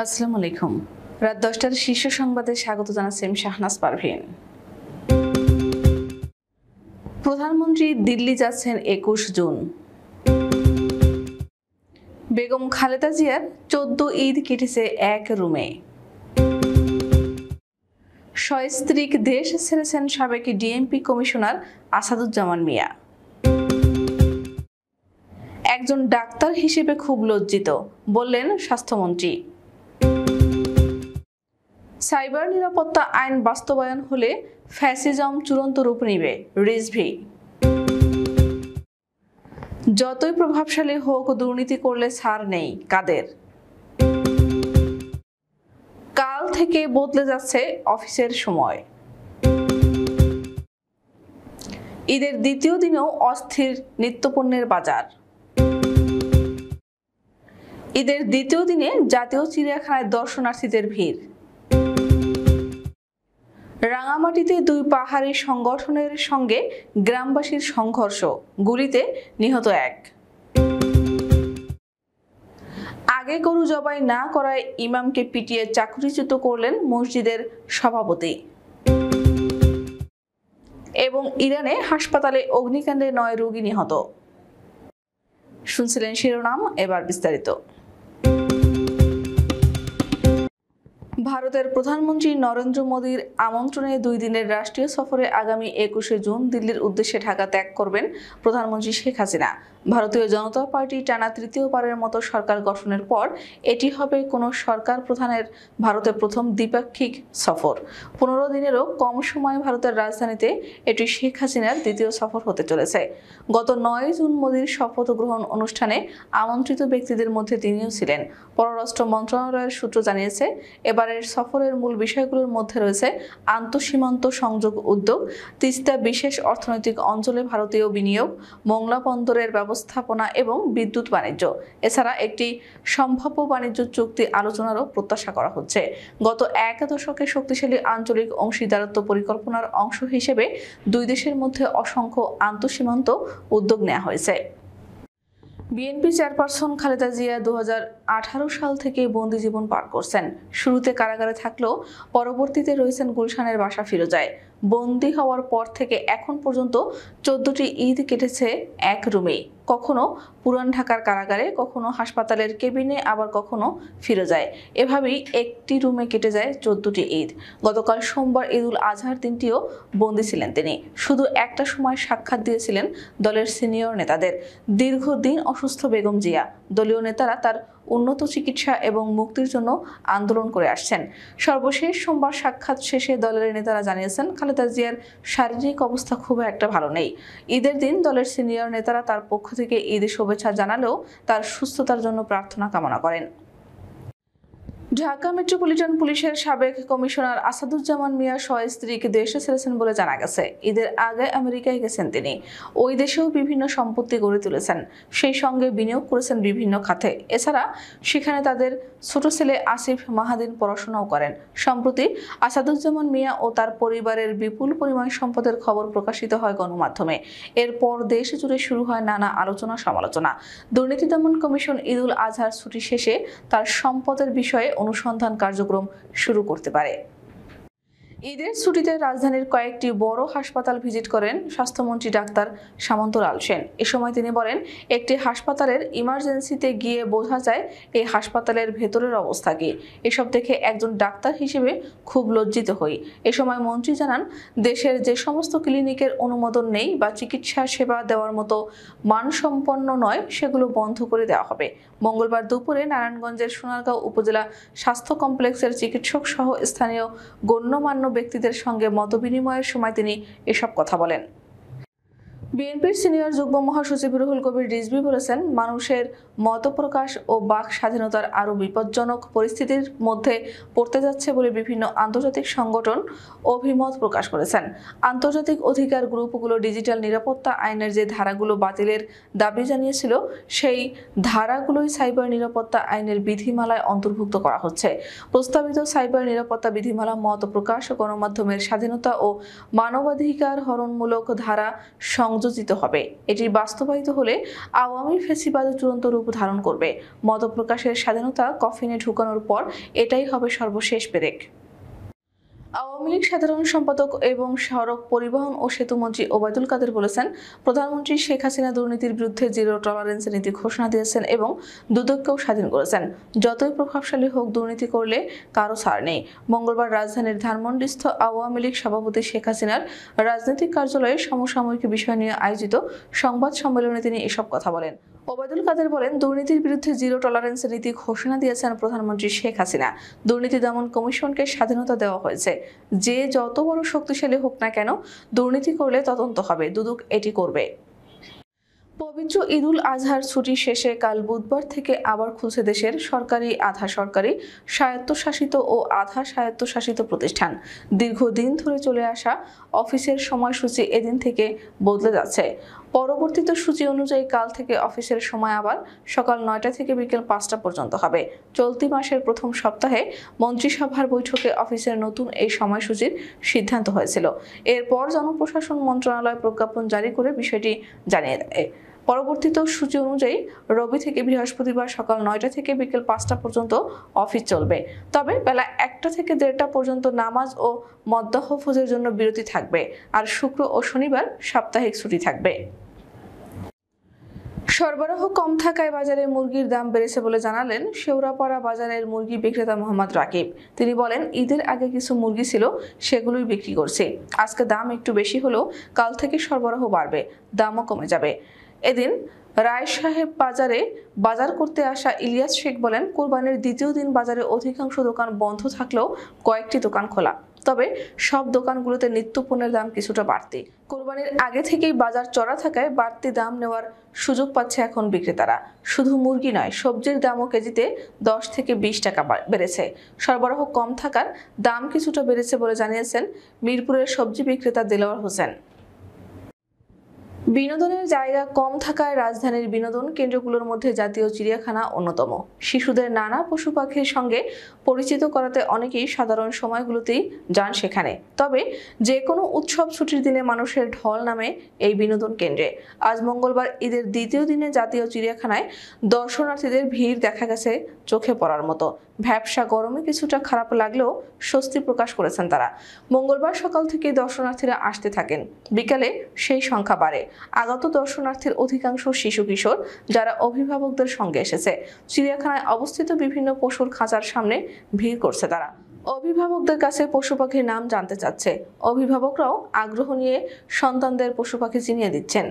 আসসালামু আলাইকুম রাত দশটার শীর্ষ সংবাদে স্বাগত জানাচ্ছেন শাহনাজ পারভিন প্রধানমন্ত্রী দিল্লি যাচ্ছেন একুশ জুন বেগম খালেদা জিয়ার চোদ্দ ঈদ কেটেছে এক রুমে সয়স্ত্রিক দেশ ছেড়েছেন সাবেক ডিএমপি কমিশনার আসাদুজ্জামান মিয়া একজন ডাক্তার হিসেবে খুব লজ্জিত বললেন স্বাস্থ্যমন্ত্রী সাইবার নিরাপত্তা আইন বাস্তবায়ন হলে ফ্যাসিজম চূড়ান্ত রূপ নিবে রিজভি যতই প্রভাবশালী হোক দুর্নীতি করলে ছাড় নেই কাদের কাল থেকে বদলে যাচ্ছে অফিসের সময় ঈদের দ্বিতীয় দিনেও অস্থির নিত্যপণ্যের বাজার ঈদের দ্বিতীয় দিনে জাতীয় চিড়িয়াখানায় দর্শনার্থীদের ভিড় রাঙামাটিতে দুই পাহাড়ি সংগঠনের সঙ্গে গ্রামবাসীর সংঘর্ষ গুলিতে নিহত এক আগে গরু জবাই না করায় ইমামকে পিটিয়ে চাকরিচ্যুত করলেন মসজিদের সভাপতি এবং ইরানে হাসপাতালে অগ্নিকাণ্ডে নয় রোগী নিহত শুনছিলেন শিরোনাম এবার বিস্তারিত ভারতের প্রধানমন্ত্রী নরেন্দ্র মোদীর আমন্ত্রণে দুই দিনের রাষ্ট্রীয় সফরে আগামী একুশে জুন দিল্লির উদ্দেশ্যে ঢাকা ত্যাগ করবেন প্রধানমন্ত্রী শেখ হাসিনা ভারতীয় জনতা পার্টি টানা তৃতীয়বারের মতো সরকার গঠনের পর এটি হবে কোনো সরকার প্রধানের ভারতে প্রথম দ্বিপাক্ষিক সফর পনেরো দিনেরও কম সময়ে ভারতের রাজধানীতে এটি শেখ হাসিনার দ্বিতীয় সফর হতে চলেছে গত নয় জুন মোদীর শপথ গ্রহণ অনুষ্ঠানে আমন্ত্রিত ব্যক্তিদের মধ্যে তিনিও ছিলেন পররাষ্ট্র মন্ত্রণালয়ের সূত্র জানিয়েছে এবারের সফরের মূল বিষয়গুলোর মধ্যে রয়েছে আন্তঃসীমান্ত সংযোগ উদ্যোগ তিস্তা বিশেষ অর্থনৈতিক অঞ্চলে ভারতীয় বিনিয়োগ মংলা বন্দরের ব্যবস্থা ব্যবস্থাপনা এবং বিদ্যুৎ বাণিজ্য এছাড়া একটি সম্ভাব্য বাণিজ্য চুক্তি আলোচনারও প্রত্যাশা করা হচ্ছে গত এক দশকে শক্তিশালী আঞ্চলিক অংশীদারত্ব পরিকল্পনার অংশ হিসেবে দুই দেশের মধ্যে অসংখ্য আন্তঃসীমান্ত উদ্যোগ নেওয়া হয়েছে বিএনপি চেয়ারপারসন খালেদা জিয়া দু সাল থেকে বন্দি জীবন পার করছেন শুরুতে কারাগারে থাকলেও পরবর্তীতে রয়েছেন গুলশানের বাসা ফিরোজায় বন্দি হওয়ার পর থেকে এখন পর্যন্ত চোদ্দটি ঈদ কেটেছে এক রুমে কখনো পুরান ঢাকার কারাগারে কখনো হাসপাতালের কেবিনে আবার কখনো ফিরে যায় এভাবেই একটি রুমে কেটে যায় চোদ্দটি ঈদ গতকাল সোমবার ঈদুল আজহার দিনটিও বন্দি ছিলেন তিনি শুধু একটা সময় সাক্ষাৎ দিয়েছিলেন দলের সিনিয়র নেতাদের দীর্ঘদিন অসুস্থ বেগম জিয়া দলীয় নেতারা তার উন্নত চিকিৎসা এবং মুক্তির জন্য আন্দোলন করে আসছেন সর্বশেষ সোমবার সাক্ষাৎ শেষে দলের নেতারা জানিয়েছেন খালেদা জিয়ার শারীরিক অবস্থা খুব একটা ভালো নেই ঈদের দিন দলের সিনিয়র নেতারা তার পক্ষ থেকে ঈদের শুভেচ্ছা জানালেও তার সুস্থতার জন্য প্রার্থনা কামনা করেন ঢাকা মেট্রোপলিটন পুলিশের সাবেক কমিশনার আসাদুজ্জামান মিয়া স্ত্রীকে দেশে ছেড়েছেন বলে জানা গেছে ঈদের আগে আমেরিকায় গেছেন তিনি ওই দেশেও বিভিন্ন সম্পত্তি গড়ে তুলেছেন সেই সঙ্গে বিনিয়োগ করেছেন বিভিন্ন খাতে এছাড়া সেখানে তাদের ছোট ছেলে আসিফ মাহাদিন পড়াশোনাও করেন সম্প্রতি আসাদুজ্জামান মিয়া ও তার পরিবারের বিপুল পরিমাণ সম্পদের খবর প্রকাশিত হয় গণমাধ্যমে এরপর দেশ জুড়ে শুরু হয় নানা আলোচনা সমালোচনা দুর্নীতি দমন কমিশন ঈদুল আজহার ছুটি শেষে তার সম্পদের বিষয়ে অনুসন্ধান কার্যক্রম শুরু করতে পারে ঈদের ছুটিতে রাজধানীর কয়েকটি বড় হাসপাতাল ভিজিট করেন স্বাস্থ্যমন্ত্রী ডাক্তার লাল সেন এ সময় তিনি বলেন একটি হাসপাতালের ইমার্জেন্সিতে গিয়ে বোঝা যায় এই হাসপাতালের ভেতরের অবস্থা কি এসব দেখে একজন ডাক্তার হিসেবে খুব লজ্জিত হই এ সময় মন্ত্রী জানান দেশের যে সমস্ত ক্লিনিকের অনুমোদন নেই বা চিকিৎসা সেবা দেওয়ার মতো মানসম্পন্ন নয় সেগুলো বন্ধ করে দেওয়া হবে মঙ্গলবার দুপুরে নারায়ণগঞ্জের সোনারগাঁও উপজেলা স্বাস্থ্য কমপ্লেক্সের চিকিৎসক সহ স্থানীয় গণ্যমান্য ব্যক্তিদের সঙ্গে মতবিনিময়ের সময় তিনি এসব কথা বলেন বিএনপির সিনিয়র যুগ্ম মহাসচিব রুহুল কবির রিজবি বলেছেন মানুষের মতপ্রকাশ ও বাক স্বাধীনতার আরও বিপজ্জনক পরিস্থিতির মধ্যে পড়তে যাচ্ছে বলে বিভিন্ন আন্তর্জাতিক সংগঠন অভিমত প্রকাশ করেছেন আন্তর্জাতিক অধিকার গ্রুপগুলো ডিজিটাল নিরাপত্তা আইনের যে ধারাগুলো বাতিলের দাবি জানিয়েছিল সেই ধারাগুলোই সাইবার নিরাপত্তা আইনের বিধিমালায় অন্তর্ভুক্ত করা হচ্ছে প্রস্তাবিত সাইবার নিরাপত্তা বিধিমালা মত প্রকাশ ও গণমাধ্যমের স্বাধীনতা ও মানবাধিকার হরণমূলক ধারা সংযোজিত হবে এটি বাস্তবায়িত হলে আওয়ামী ফেসিবাদ চূড়ান্ত রূপ ধারণ করবে মতপ্রকাশের স্বাধীনতা কফিনে ঢুকানোর পর এটাই হবে সর্বশেষ পেরেক আওয়ামী লীগ সাধারণ সম্পাদক এবং সড়ক পরিবহন ও সেতুমন্ত্রী ওবায়দুল কাদের বলেছেন প্রধানমন্ত্রী শেখ হাসিনা দুর্নীতির বিরুদ্ধে জিরো টলারেন্স নীতি ঘোষণা দিয়েছেন এবং দুদককেও স্বাধীন করেছেন যতই প্রভাবশালী হোক দুর্নীতি করলে কারো ছাড় নেই মঙ্গলবার রাজধানীর ধানমন্ডিস্থ আওয়ামী লীগ সভাপতি শেখ হাসিনার রাজনৈতিক কার্যালয়ে সমসাময়িক বিষয় নিয়ে আয়োজিত সংবাদ সম্মেলনে তিনি এসব কথা বলেন ওবায়দুল কাদের বলেন দুর্নীতির বিরুদ্ধে জিরো টলারেন্স নীতি ঘোষণা দিয়েছেন প্রধানমন্ত্রী শেখ হাসিনা দুর্নীতি দমন কমিশনকে স্বাধীনতা দেওয়া হয়েছে যে যত বড় শক্তিশালী হোক না কেন দুর্নীতি করলে তদন্ত হবে দুদক এটি করবে পবিত্র ঈদুল আজহার ছুটি শেষে কাল বুধবার থেকে আবার খুলছে দেশের সরকারি আধা সরকারি স্বায়ত্তশাসিত ও আধা স্বায়ত্তশাসিত প্রতিষ্ঠান দীর্ঘদিন ধরে চলে আসা অফিসের সময়সূচি এদিন থেকে বদলে যাচ্ছে পরবর্তীত সূচি অনুযায়ী কাল থেকে অফিসের সময় আবার সকাল নয়টা থেকে বিকেল পাঁচটা পর্যন্ত হবে চলতি মাসের প্রথম সপ্তাহে মন্ত্রিসভার বৈঠকে অফিসের নতুন এই সময়সূচির সিদ্ধান্ত হয়েছিল এরপর জনপ্রশাসন মন্ত্রণালয় প্রজ্ঞাপন জারি করে বিষয়টি জানিয়ে দেয় পরবর্তীত সূচি অনুযায়ী রবি থেকে বৃহস্পতিবার সকাল নয়টা থেকে বিকেল পাঁচটা পর্যন্ত অফিস চলবে তবে বেলা একটা থেকে দেড়টা পর্যন্ত নামাজ ও মদ্দাহফুজের জন্য বিরতি থাকবে আর শুক্র ও শনিবার সাপ্তাহিক ছুটি থাকবে সরবরাহ কম থাকায় বাজারে মুরগির দাম বেড়েছে বলে জানালেন শেওরাপাড়া বাজারের মুরগি বিক্রেতা মোহাম্মদ রাকিব তিনি বলেন ঈদের আগে কিছু মুরগি ছিল সেগুলোই বিক্রি করছে আজকে দাম একটু বেশি হলেও কাল থেকে সরবরাহ বাড়বে দামও কমে যাবে এদিন রায় সাহেব বাজারে বাজার করতে আসা ইলিয়াস শেখ বলেন কোরবানির দ্বিতীয় দিন বাজারে অধিকাংশ দোকান বন্ধ থাকলেও কয়েকটি দোকান খোলা তবে সব দোকানগুলোতে নিত্য পণ্যের দাম কিছুটা বাড়তি কোরবানির আগে থেকেই বাজার চড়া থাকায় বাড়তি দাম নেওয়ার সুযোগ পাচ্ছে এখন বিক্রেতারা শুধু মুরগি নয় সবজির দামও কেজিতে দশ থেকে বিশ টাকা বেড়েছে সরবরাহ কম থাকার দাম কিছুটা বেড়েছে বলে জানিয়েছেন মিরপুরের সবজি বিক্রেতা দেলোয়ার হোসেন বিনোদনের জায়গা কম থাকায় রাজধানীর বিনোদন কেন্দ্রগুলোর মধ্যে জাতীয় চিড়িয়াখানা অন্যতম শিশুদের নানা পশু পাখির সঙ্গে পরিচিত করাতে অনেকেই সাধারণ সময়গুলোতেই যান সেখানে তবে যে কোনো উৎসব ছুটির দিনে মানুষের ঢল নামে এই বিনোদন কেন্দ্রে আজ মঙ্গলবার ঈদের দ্বিতীয় দিনে জাতীয় চিড়িয়াখানায় দর্শনার্থীদের ভিড় দেখা গেছে চোখে পড়ার মতো ভ্যাবসা গরমে কিছুটা খারাপ লাগলেও স্বস্তি প্রকাশ করেছেন তারা মঙ্গলবার সকাল থেকে দর্শনার্থীরা আসতে থাকেন বিকালে সেই সংখ্যা বাড়ে আগত দর্শনার্থীর অধিকাংশ শিশু কিশোর যারা অভিভাবকদের সঙ্গে এসেছে চিড়িয়াখানায় অবস্থিত বিভিন্ন পশুর খাঁচার সামনে ভিড় করছে তারা অভিভাবকদের কাছে পশু পাখির নাম জানতে চাচ্ছে অভিভাবকরাও আগ্রহ নিয়ে সন্তানদের পশু পাখি চিনিয়ে দিচ্ছেন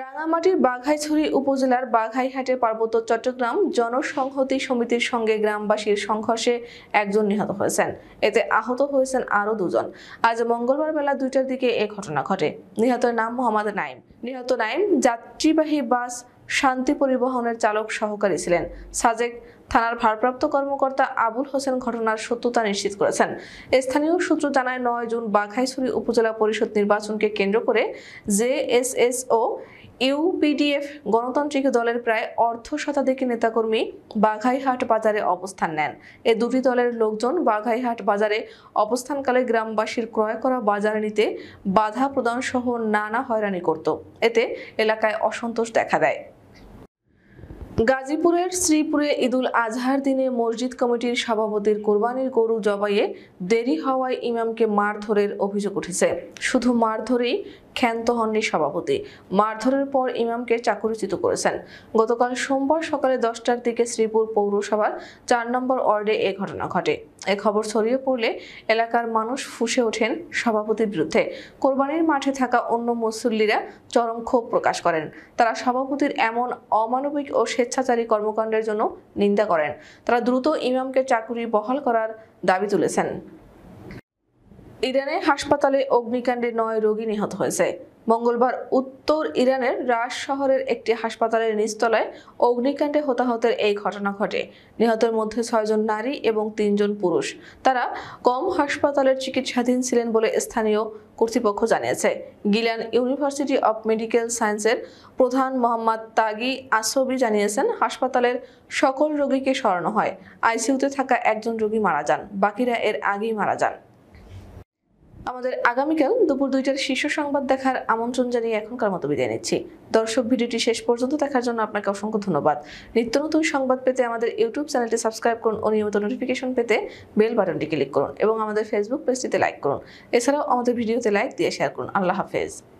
রাঙামাটির বাঘাইছড়ি উপজেলার বাঘাইহাটে পার্বত্য চট্টগ্রাম জনসংহতি সমিতির সঙ্গে গ্রামবাসীর সংঘর্ষে একজন নিহত হয়েছেন এতে আহত হয়েছেন আরও দুজন আজ মঙ্গলবার বেলা দুইটার দিকে এ ঘটনা ঘটে নিহতের নাম মোহাম্মদ নাইম নিহত নাইম যাত্রীবাহী বাস শান্তি পরিবহনের চালক সহকারী ছিলেন সাজেক থানার ভারপ্রাপ্ত কর্মকর্তা আবুল হোসেন ঘটনার সত্যতা নিশ্চিত করেছেন স্থানীয় সূত্র জানায় নয় জুন বাঘাইছড়ি উপজেলা পরিষদ নির্বাচনকে কেন্দ্র করে এস ও ইউপিডিএফ গণতান্ত্রিক দলের প্রায় অর্ধ শতাধিক নেতাকর্মী বাঘাইহাট বাজারে অবস্থান নেন এ দুটি দলের লোকজন বাঘাইহাট বাজারে অবস্থানকালে গ্রামবাসীর ক্রয় করা বাজার নিতে বাধা প্রদানসহ নানা হয়রানি করত এতে এলাকায় অসন্তোষ দেখা দেয় গাজীপুরের শ্রীপুরে ঈদুল আজহার দিনে মসজিদ কমিটির সভাপতির কোরবানির গরু জবাইয়ে দেরি হওয়ায় ইমামকে মারধরের অভিযোগ উঠেছে শুধু মারধরেই ক্ষান্ত হননি সভাপতি মারধরের পর ইমামকে চাকরিচ্যুত করেছেন গতকাল সোমবার সকালে দশটার দিকে শ্রীপুর পৌরসভার চার নম্বর ওয়ার্ডে এ ঘটনা ঘটে এ খবর ছড়িয়ে পড়লে এলাকার মানুষ ফুসে ওঠেন সভাপতির বিরুদ্ধে কোরবানির মাঠে থাকা অন্য মুসল্লিরা চরম ক্ষোভ প্রকাশ করেন তারা সভাপতির এমন অমানবিক ও স্বেচ্ছাচারী কর্মকাণ্ডের জন্য নিন্দা করেন তারা দ্রুত ইমামকে চাকুরি বহাল করার দাবি তুলেছেন ইরানে হাসপাতালে অগ্নিকাণ্ডে নয় রোগী নিহত হয়েছে মঙ্গলবার উত্তর ইরানের রাস শহরের একটি হাসপাতালের নিচতলায় অগ্নিকাণ্ডে হতাহতের এই ঘটনা ঘটে নিহতের মধ্যে ছয়জন নারী এবং তিনজন পুরুষ তারা কম হাসপাতালের চিকিৎসাধীন ছিলেন বলে স্থানীয় কর্তৃপক্ষ জানিয়েছে গিলান ইউনিভার্সিটি অব মেডিকেল সায়েন্সের প্রধান মোহাম্মদ তাগি আসবি জানিয়েছেন হাসপাতালের সকল রোগীকে সরানো হয় আইসিইউতে থাকা একজন রোগী মারা যান বাকিরা এর আগেই মারা যান আমাদের আগামীকাল দুপুর দুইটার শীর্ষ সংবাদ দেখার আমন্ত্রণ জানিয়ে এখনকার মতো বিদায় নিচ্ছি দর্শক ভিডিওটি শেষ পর্যন্ত দেখার জন্য আপনাকে অসংখ্য ধন্যবাদ নিত্য নতুন সংবাদ পেতে আমাদের ইউটিউব চ্যানেলটি সাবস্ক্রাইব করুন ও নিয়মিত নোটিফিকেশন পেতে বেল বাটনটি ক্লিক করুন এবং আমাদের ফেসবুক পেজটিতে লাইক করুন এছাড়াও আমাদের ভিডিওতে লাইক দিয়ে শেয়ার করুন আল্লাহ হাফেজ